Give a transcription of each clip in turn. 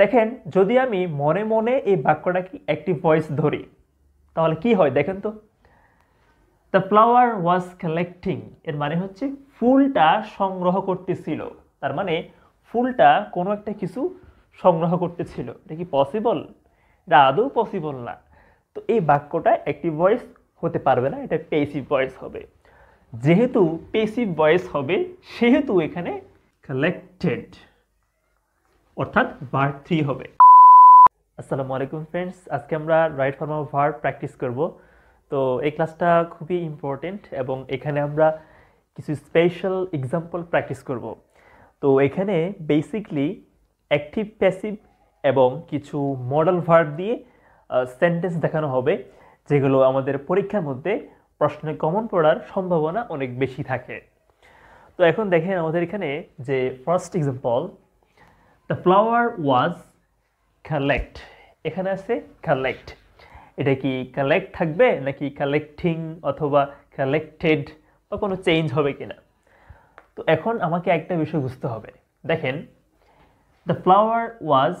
দেখেন যদি আমি মনে মনে এই বাক্যটাকে একটি ভয়েস ধরি তাহলে কি হয় দেখেন তো দ্য ফ্লাওয়ার ওয়াজ কালেক্টিং এর মানে হচ্ছে ফুলটা সংগ্রহ করতেছিল তার মানে ফুলটা কোনো একটা কিছু সংগ্রহ করতেছিল এটা কি পসিবল এটা আদৌ পসিবল না তো এই বাক্যটা একটি ভয়েস হতে পারবে না এটা পেসিভ ভয়েস হবে যেহেতু পেসিভ ভয়েস হবে সেহেতু এখানে কালেক্টেড অর্থাৎ বার থ্রি হবে আসসালামু আলাইকুম ফ্রেন্ডস আজকে আমরা right form of verb practice করব তো এই ক্লাসটা খুবই ইম্পর্টেন্ট এবং এখানে আমরা কিছু স্পেশাল এক্সাম্পল প্র্যাকটিস করব তো এখানে বেসিকলি অ্যাক্টিভ প্যাসিভ এবং কিছু মডেল ভার্ব দিয়ে সেন্টেন্স দেখানো হবে যেগুলো আমাদের পরীক্ষার মধ্যে প্রশ্নে কমন পড়ার সম্ভাবনা অনেক বেশি থাকে তো এখন দেখেন আমাদের এখানে যে first example the flower was collect এখানে আছে কালেক্ট এটা কি কালেক্ট থাকবে নাকি কালেক্টিং অথবা কালেক্টেড বা কোনো চেঞ্জ হবে কিনা তো এখন আমাকে একটা বিষয় বুঝতে হবে দেখেন দ্য ফ্লাওয়ার ওয়াজ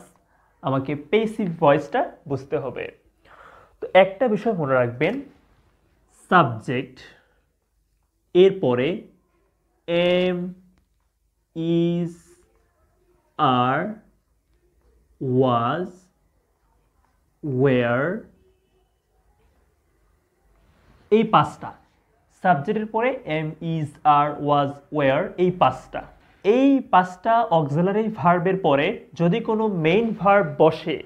আমাকে পেসিভ ভয়েসটা বুঝতে হবে তো একটা বিষয় মনে রাখবেন সাবজেক্ট এরপরে am is are was where এই পাঁচটা সাবজেক্টের পরে am is are was were এই পাঁচটা এই পাঁচটা অক্সেলারি ভার্বের পরে যদি কোনো মেইন ভার্ব বসে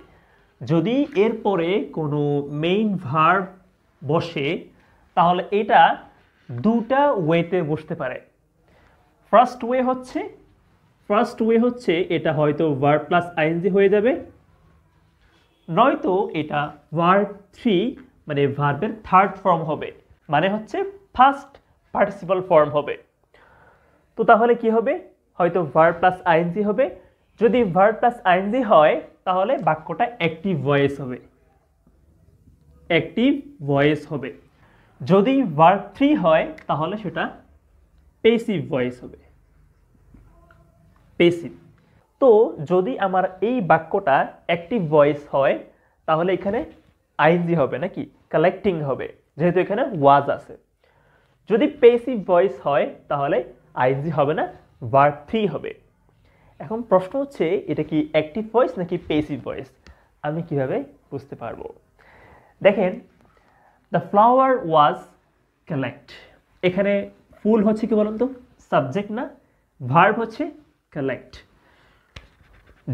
যদি এরপরে কোনো মেইন ভার্ব বসে তাহলে এটা দুটা ওয়েতে বসতে পারে ফার্স্ট ওয়ে হচ্ছে ফার্স্ট ওয়ে হচ্ছে এটা হয়তো ওয়ার প্লাস আইএনজি হয়ে যাবে নয়তো এটা ওয়ার থ্রি মানে ভার্বের থার্ড ফর্ম হবে মানে হচ্ছে ফার্স্ট পার্টিসিপাল ফর্ম হবে তো তাহলে কি হবে হয়তো ভার প্লাস আইএনজি হবে যদি ভার প্লাস আইএনজি হয় তাহলে বাক্যটা অ্যাক্টিভ ভয়েস হবে অ্যাক্টিভ ভয়েস হবে যদি ভার থ্রি হয় তাহলে সেটা পেসিভ ভয়েস হবে পেসিভ তো যদি আমার এই বাক্যটা অ্যাক্টিভ ভয়েস হয় তাহলে এখানে আইনজি হবে নাকি কালেক্টিং হবে যেহেতু এখানে ওয়াজ আছে যদি পেসিভ ভয়েস হয় তাহলে আইনজি হবে না ভার্ব থ্রি হবে এখন প্রশ্ন হচ্ছে এটা কি অ্যাক্টিভ ভয়েস নাকি পেসিভ ভয়েস আমি কিভাবে বুঝতে পারবো দেখেন দ্য ফ্লাওয়ার ওয়াজ কালেক্ট এখানে ফুল হচ্ছে কি বলুন তো সাবজেক্ট না ভার্ব হচ্ছে কালেক্ট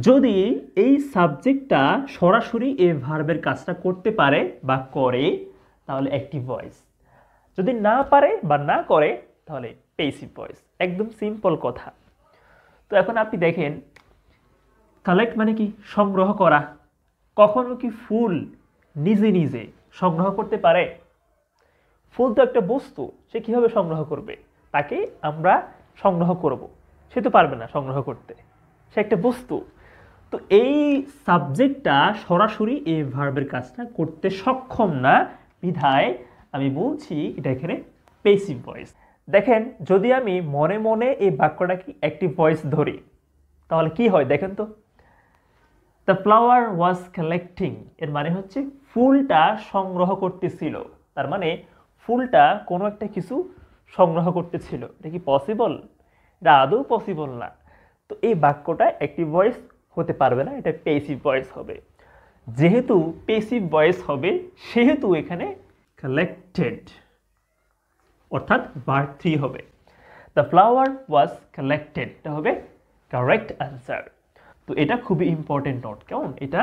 যদি এই সাবজেক্টটা সরাসরি এ ভার্বের কাজটা করতে পারে বা করে তাহলে অ্যাক্টিভ ভয়েস যদি না পারে বা না করে তাহলে পেসিভ ভয়েস একদম সিম্পল কথা তো এখন আপনি দেখেন কালেক্ট মানে কি সংগ্রহ করা কখনো কি ফুল নিজে নিজে সংগ্রহ করতে পারে ফুল তো একটা বস্তু সে কীভাবে সংগ্রহ করবে তাকে আমরা সংগ্রহ করব সে তো পারবে না সংগ্রহ করতে সে একটা বস্তু তো এই সাবজেক্টটা সরাসরি এই ভার্বের কাজটা করতে সক্ষম না বিধায় আমি বলছি এটা এখানে পেসিভ ভয়েস দেখেন যদি আমি মনে মনে এই বাক্যটাকে একটি ভয়েস ধরি তাহলে কি হয় দেখেন তো দ্য ফ্লাওয়ার ওয়াজ কালেক্টিং এর মানে হচ্ছে ফুলটা সংগ্রহ করতেছিল তার মানে ফুলটা কোনো একটা কিছু সংগ্রহ করতেছিল এটা কি পসিবল যা আদৌ পসিবল না তো এই বাক্যটা অ্যাক্টিভ ভয়েস হতে পারবে না এটা পেসিভ ভয়েস হবে যেহেতু পেসিভ ভয়েস হবে সেহেতু এখানে কালেক্টেড অর্থাৎ বার থ্রি হবে দ্য ফ্লাওয়ার ওয়াজ কালেক্টেড এটা হবে কারেক্ট অ্যান্সার তো এটা খুবই ইম্পর্টেন্ট নোট কেমন এটা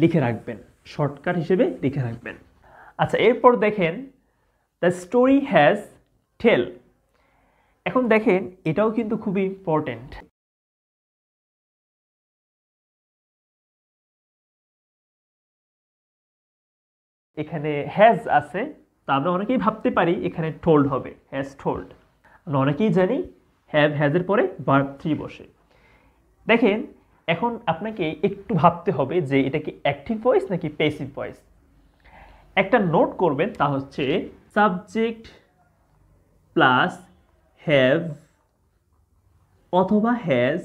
লিখে রাখবেন শর্টকাট হিসেবে লিখে রাখবেন আচ্ছা এরপর দেখেন দ্য স্টোরি হ্যাজ টেল এখন দেখেন এটাও কিন্তু খুবই ইম্পর্টেন্ট এখানে হ্যাজ আছে তা আমরা অনেকেই ভাবতে পারি এখানে টোল্ড হবে হ্যাজ টোল্ড আমরা অনেকেই জানি হ্যাভ হ্যাজের পরে বার থ্রি বসে দেখেন এখন আপনাকে একটু ভাবতে হবে যে এটা কি অ্যাক্টিভ ভয়েস নাকি পেসিভ ভয়েস একটা নোট করবেন তা হচ্ছে সাবজেক্ট প্লাস হ্যাভ অথবা হ্যাজ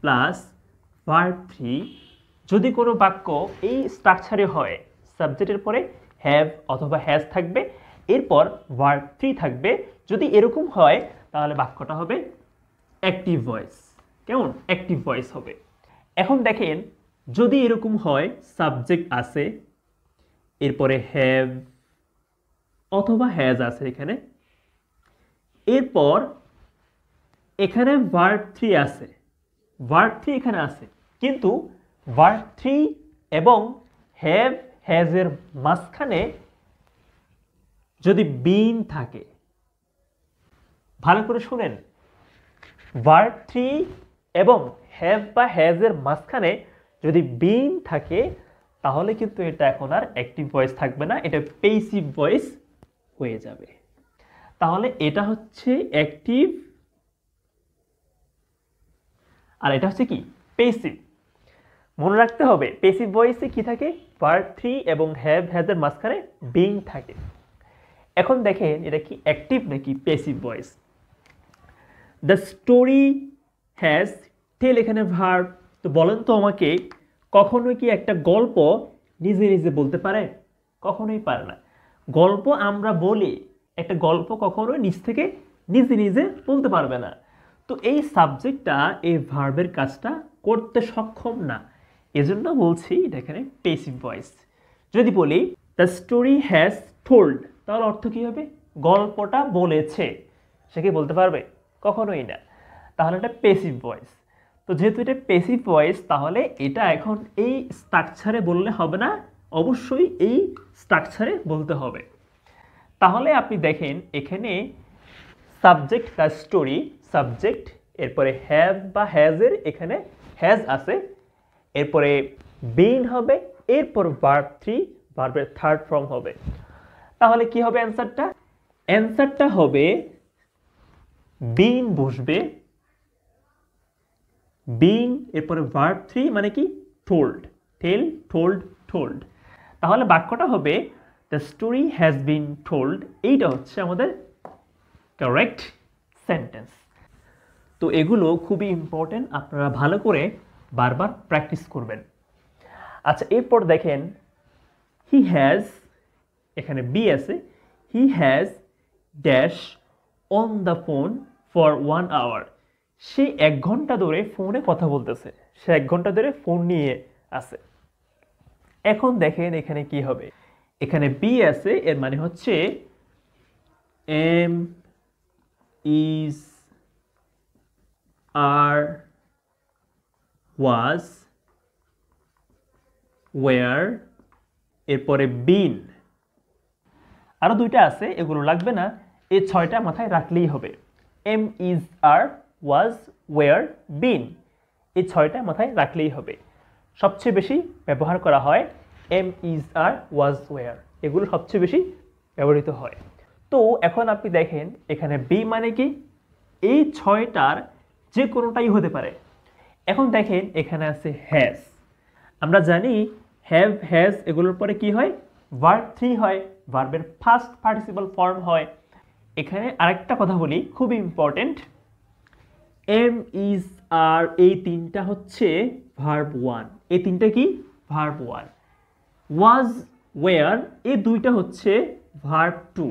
প্লাস ভার্ব থ্রি যদি কোনো বাক্য এই স্ট্রাকচারে হয় সাবজেক্টের পরে হ্যাভ অথবা হ্যাজ থাকবে এরপর ভার্ব থ্রি থাকবে যদি এরকম হয় তাহলে বাক্যটা হবে অ্যাক্টিভ ভয়েস কেমন অ্যাক্টিভ ভয়েস হবে এখন দেখেন যদি এরকম হয় সাবজেক্ট আছে এরপরে হ্যাভ অথবা হ্যাজ আছে এখানে এরপর এখানে ভার থ্রি আছে ভার থ্রি এখানে আছে কিন্তু ভার থ্রি এবং হ্যাভ হ্যাজের মাঝখানে যদি বিন থাকে ভালো করে শুনেন ভার থ্রি এবং হ্যাভ বা হ্যাজের মাঝখানে যদি বিন থাকে তাহলে কিন্তু এটা এখন আর অ্যাক্টিভ ভয়েস থাকবে না এটা পেসিভ ভয়েস হয়ে যাবে তাহলে এটা হচ্ছে অ্যাক্টিভ আর এটা হচ্ছে কি পেসিভ মনে রাখতে হবে পেসিভ ভয়েসে কি থাকে পার্ট থ্রি এবং হ্যাভ হ্যাজের মাঝখানে বিং থাকে এখন দেখেন এটা কি অ্যাক্টিভ নাকি passive voice the story has tell এখানে ভার্ব তো বলেন তো আমাকে কখনোই কি একটা গল্প নিজে নিজে বলতে পারে কখনোই পারে না গল্প আমরা বলি একটা গল্প কখনোই নিজ থেকে নিজে নিজে বলতে পারবে না তো এই সাবজেক্টটা এই ভার্বের কাজটা করতে সক্ষম না এজন্য বলছি এটা এখানে পেসিভ ভয়েস যদি বলি দ্য স্টোরি হ্যাজ টোল্ড তাহলে অর্থ কী হবে গল্পটা বলেছে সে কি বলতে পারবে কখনোই না তাহলে এটা পেসিভ ভয়েস তো যেহেতু এটা পেসিভ ভয়েস তাহলে এটা এখন এই স্ট্রাকচারে বললে হবে না অবশ্যই এই স্ট্রাকচারে বলতে হবে তাহলে আপনি দেখেন এখানে সাবজেক্ট দ্য স্টোরি সাবজেক্ট এরপরে হ্যাভ বা হ্যাজের এখানে হ্যাজ আছে এরপরে বিন হবে এরপর ভার্ব থ্রি ভার্বের থার্ড ফর্ম হবে তাহলে কি হবে অ্যান্সারটা অ্যান্সারটা হবে বিন বসবে বিন এরপরে ভার্ব থ্রি মানে কি টোল্ড টেল টোল্ড টোল্ড তাহলে বাক্যটা হবে the story has been told এইটা হচ্ছে আমাদের কারেক্ট সেন্টেন্স তো এগুলো খুবই ইম্পর্টেন্ট আপনারা ভালো করে বারবার প্র্যাকটিস করবেন আচ্ছা এরপর দেখেন হি হ্যাজ এখানে বি আছে he has dash on the phone for one hour সে এক ঘন্টা ধরে ফোনে কথা বলতেছে সে এক ঘন্টা ধরে ফোন নিয়ে আছে এখন দেখেন এখানে কি হবে এখানে বি আছে এর মানে হচ্ছে am is are was were এরপরে বিন আরও দুইটা আছে এগুলো লাগবে না এই ছয়টা মাথায় রাখলেই হবে am is are was were been এই ছয়টা মাথায় রাখলেই হবে সবচেয়ে বেশি ব্যবহার করা হয় am is are was were এগুলো সবচেয়ে বেশি ব্যবহৃত হয় তো এখন আপনি দেখেন এখানে বি মানে কি এই ছয়টার যে কোনোটাই হতে পারে এখন দেখেন এখানে আছে হ্যাজ আমরা জানি হ্যাভ হ্যাজ এগুলোর পরে কি হয় ভার্ব থ্রি হয় ভার্বের ফার্স্ট পার্টিসিপাল ফর্ম হয় এখানে আরেকটা কথা বলি খুব ইম্পর্টেন্ট এম ইজ আর এই তিনটা হচ্ছে ভার্ভ ওয়ান এই তিনটা কি ভার্ভ ওয়ান ওয়াজ ওয়ার এই দুইটা হচ্ছে ভার্ব টু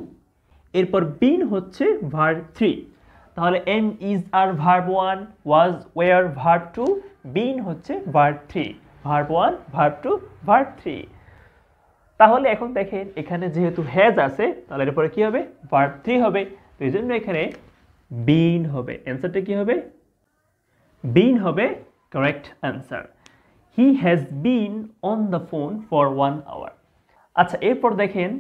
এরপর বিন হচ্ছে ভার্ব থ্রি তাহলে am is are verb one was were verb two been হচ্ছে verb three verb one verb two verb three তাহলে এখন দেখেন এখানে যেহেতু হ্যাজ আছে তাহলে এরপরে কী হবে ভার্ব থ্রি হবে তো এই জন্য এখানে বিন হবে অ্যান্সারটা কী হবে বিন হবে correct answer he has been on the phone for one hour আচ্ছা এরপর দেখেন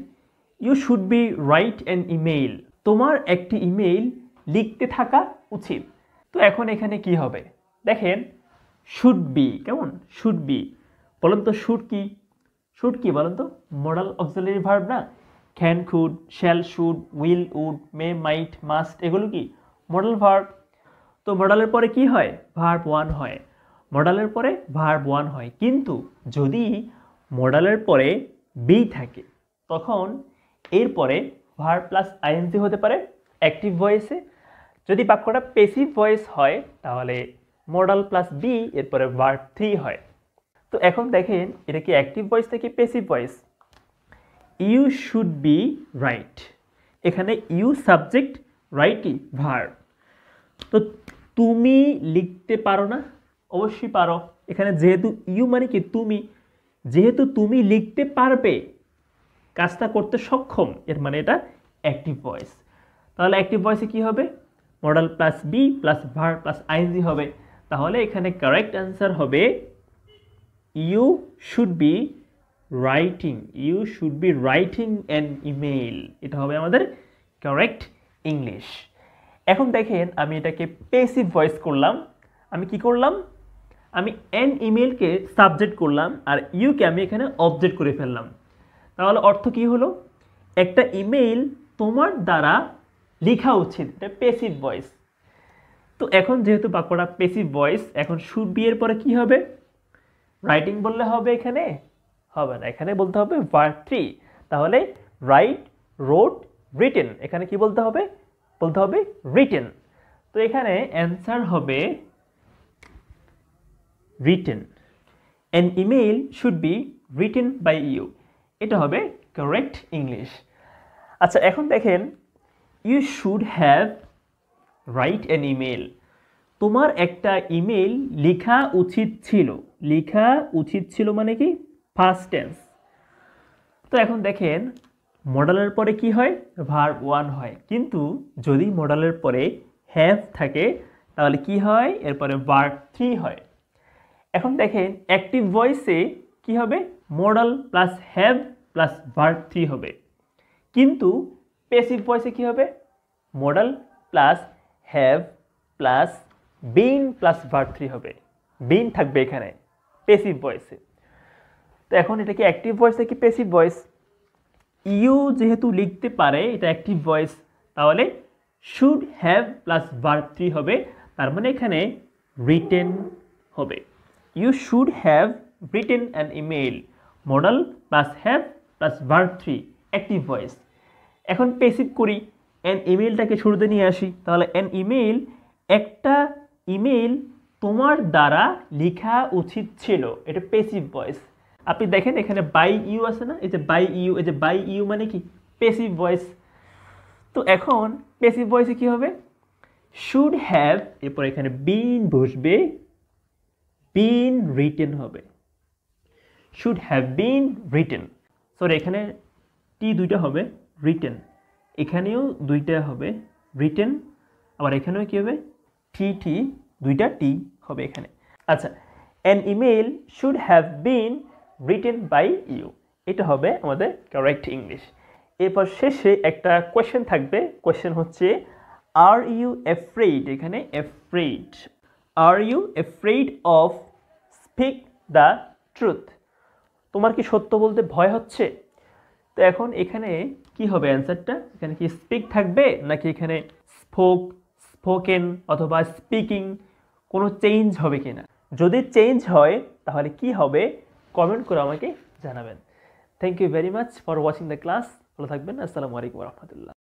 you should be write an email তোমার একটি ইমেইল লিখতে থাকা উচিত তো এখন এখানে কি হবে দেখেন শুড বি কেমন শুড বি বলুন তো শুড কি শুড কি বলুন তো মডাল অক্সিলারি ভার্ব না can could shall should will would may might must এগুলো কি মডাল ভার্ব তো মডেলের পরে কি হয় ভার্ব ওয়ান হয় মডালের পরে ভার্ব ওয়ান হয় কিন্তু যদি মডালের পরে বি থাকে তখন এরপরে ভার্ব প্লাস আইএনসি হতে পারে অ্যাক্টিভ ভয়েসে যদি বাক্যটা পেসিভ ভয়েস হয় তাহলে মডাল প্লাস বি এরপরে ভার্ব থ্রি হয় তো এখন দেখেন এটা কি অ্যাক্টিভ ভয়েস থেকে passive voice you should be write এখানে ইউ সাবজেক্ট রাইট কি ভার্ব তো তুমি লিখতে পারো না অবশ্যই পারো এখানে যেহেতু ইউ মানে কি তুমি যেহেতু তুমি লিখতে পারবে কাজটা করতে সক্ষম এর মানে এটা অ্যাক্টিভ ভয়েস তাহলে অ্যাক্টিভ ভয়েসে কি হবে modal plus be plus verb plus ing হবে তাহলে এখানে কারেক্ট অ্যান্সার হবে you should be writing you should be writing an email এটা হবে আমাদের কারেক্ট ইংলিশ এখন দেখেন আমি এটাকে পেসিভ ভয়েস করলাম আমি কি করলাম আমি এন ইমেলকে সাবজেক্ট করলাম আর ইউকে আমি এখানে অবজেক্ট করে ফেললাম তাহলে অর্থ কি হলো একটা ইমেইল তোমার দ্বারা লেখা উচিত এটা পেসিভ ভয়েস তো এখন যেহেতু বাক্যটা পেসিভ ভয়েস এখন শুড বি এর পরে কি হবে রাইটিং বললে হবে এখানে হবে না এখানে বলতে হবে ভার্ব থ্রি তাহলে রাইট রোড রিটেন এখানে কি বলতে হবে বলতে হবে রিটেন তো এখানে অ্যান্সার হবে written an email should be written by you এটা হবে কারেক্ট ইংলিশ আচ্ছা এখন দেখেন you should have write an email তোমার একটা ইমেল লেখা উচিত ছিল লেখা উচিত ছিল মানে কি ফার্স্ট টেন্স তো এখন দেখেন মডেলের পরে কি হয় ভার্ব ওয়ান হয় কিন্তু যদি মডেলের পরে হ্যাভ থাকে তাহলে কি হয় এরপরে ভার্ব থ্রি হয় এখন দেখেন অ্যাক্টিভ ভয়েসে কি হবে modal plus have plus verb three হবে কিন্তু পেসিভ ভয়েসে কি হবে modal plus have plus been plus verb three হবে বিন থাকবে এখানে পেসিভ ভয়েসে তো এখন এটা কি অ্যাক্টিভ ভয়েস নাকি পেসিভ ভয়েস ইউ যেহেতু লিখতে পারে এটা অ্যাক্টিভ ভয়েস তাহলে should have plus verb three হবে তার মানে এখানে রিটেন হবে you should have written an email modal plus have plus verb 3 active voice এখন পেসিভ করি এন ইমেইলটাকে শুরুতে নিয়ে আসি তাহলে এন ইমেল একটা ইমেল তোমার দ্বারা লেখা উচিত ছিল এটা পেসিভ ভয়েস আপনি দেখেন এখানে বাই ইউ আছে না এই যে বাই ইউ এই যে বাই ইউ মানে কি পেসিভ ভয়েস তো এখন পেসিভ ভয়েসে কি হবে শুড হ্যাভ এরপর এখানে বিন বসবে বিন রিটেন হবে should have been written sorry এখানে টি দুইটা হবে রিটেন এখানেও দুইটা হবে রিটেন আবার এখানেও কী হবে টি টি দুইটা টি হবে এখানে আচ্ছা an email should have been written by you এটা হবে আমাদের কারেক্ট ইংলিশ এরপর শেষে একটা কোয়েশ্চেন থাকবে কোয়েশ্চেন হচ্ছে আর ইউ এফ্রেড এখানে afraid are you afraid of speak the truth তোমার কি সত্য বলতে ভয় হচ্ছে তো এখন এখানে কি হবে অ্যান্সারটা এখানে কি স্পিক থাকবে নাকি এখানে স্পোক স্পোকেন অথবা স্পিকিং কোনো চেঞ্জ হবে কি না যদি চেঞ্জ হয় তাহলে কি হবে কমেন্ট করে আমাকে জানাবেন thank you very much for watching the class ভালো থাকবেন আসসালামু আলাইকুম রহমতুল্লাহ